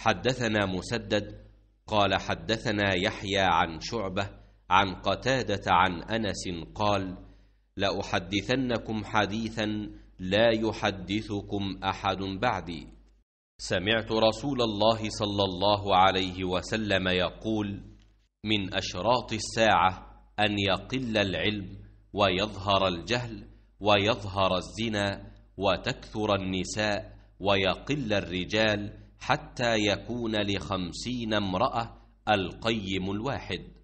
حدثنا مسدد قال حدثنا يحيى عن شعبة عن قتادة عن أنس قال لأحدثنكم حديثا لا يحدثكم أحد بعدي سمعت رسول الله صلى الله عليه وسلم يقول من أشراط الساعة أن يقل العلم ويظهر الجهل ويظهر الزنا وتكثر النساء ويقل الرجال حتى يكون لخمسين امرأة القيم الواحد